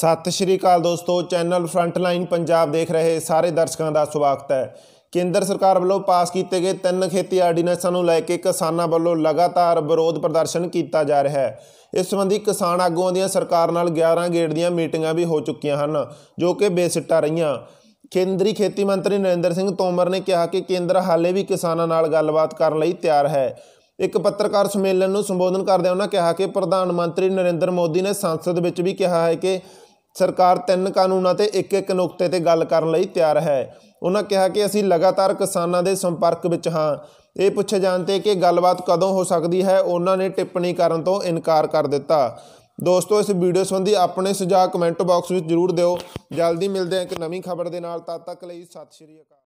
ਸਤਿ ਸ਼੍ਰੀ ਅਕਾਲ ਦੋਸਤੋ channel frontline Punjab ਦੇਖ ਰਹੇ ਸਾਰੇ ਦਰਸ਼ਕਾਂ ਦਾ ਸਵਾਗਤ ਹੈ ਕੇਂਦਰ ਸਰਕਾਰ ਵੱਲੋਂ ਪਾਸ ਕੀਤੇ ਗਏ ਤਿੰਨ ਖੇਤੀ ਆਰਡੀਨੈਂਸਾਂ ਨੂੰ ਲੈ ਕੇ ਕਿਸਾਨਾਂ ਵੱਲੋਂ ਲਗਾਤਾਰ ਵਿਰੋਧ ਪ੍ਰਦਰਸ਼ਨ ਕੀਤਾ ਜਾ ਰਿਹਾ ਹੈ ਇਸ ਸੰਬੰਧੀ ਕਿਸਾਨ ਆਗੂਆਂ ਦੀਆਂ ਸਰਕਾਰ ਨਾਲ 11 ਗੇੜ ਦੀਆਂ ਮੀਟਿੰਗਾਂ ਵੀ ਹੋ ਚੁੱਕੀਆਂ ਹਨ ਜੋ ਕਿ ਬੇਸਿੱਟਾ ਰਹੀਆਂ ਕੇਂਦਰੀ ਖੇਤੀ ਮੰਤਰੀ ਨਰਿੰਦਰ ਸਿੰਘ ਤੋਮਰ ਨੇ ਕਿਹਾ ਕਿ ਕੇਂਦਰ ਹਾਲੇ ਵੀ ਕਿਸਾਨਾਂ ਨਾਲ ਗੱਲਬਾਤ ਕਰਨ ਲਈ ਤਿਆਰ ਹੈ ਇੱਕ ਪੱਤਰਕਾਰ ਸੰਮੇਲਨ ਨੂੰ ਸੰਬੋਧਨ ਕਰਦਿਆਂ ਉਹਨਾਂ ਕਿਹਾ ਕਿ ਪ੍ਰਧਾਨ ਮੰਤਰੀ ਨਰਿੰਦਰ ਮੋਦੀ ਨੇ ਸੰਸਦ ਵਿੱਚ ਵੀ ਕਿਹਾ ਹੈ ਕਿ ਸਰਕਾਰ ਤਿੰਨ ਕਾਨੂੰਨਾਂ ਤੇ ਇੱਕ ਇੱਕ ਨੁਕਤੇ ਤੇ ਗੱਲ ਕਰਨ ਲਈ ਤਿਆਰ ਹੈ ਉਹਨਾਂ ਕਿਹਾ ਕਿ ਅਸੀਂ ਲਗਾਤਾਰ ਕਿਸਾਨਾਂ ਦੇ ਸੰਪਰਕ ਵਿੱਚ ਹਾਂ ਇਹ ਪੁੱਛੇ ਜਾਂਦੇ ਕਿ ਗੱਲਬਾਤ ਕਦੋਂ ਹੋ ਸਕਦੀ ਹੈ ਉਹਨਾਂ ਨੇ ਟਿੱਪਣੀ ਕਰਨ ਤੋਂ ਇਨਕਾਰ ਕਰ ਦਿੱਤਾ ਦੋਸਤੋ ਇਸ ਵੀਡੀਓ ਸੰਬੰਧੀ ਆਪਣੇ ਸੁਝਾਅ ਕਮੈਂਟ ਬਾਕਸ ਵਿੱਚ ਜ਼ਰੂਰ ਦਿਓ ਜਲਦੀ ਮਿਲਦੇ ਹਾਂ ਇੱਕ ਨਵੀਂ ਖਬਰ ਦੇ ਨਾਲ ਤਦ ਤੱਕ ਲਈ ਸਤਿ ਸ਼੍ਰੀ ਅਕਾਲ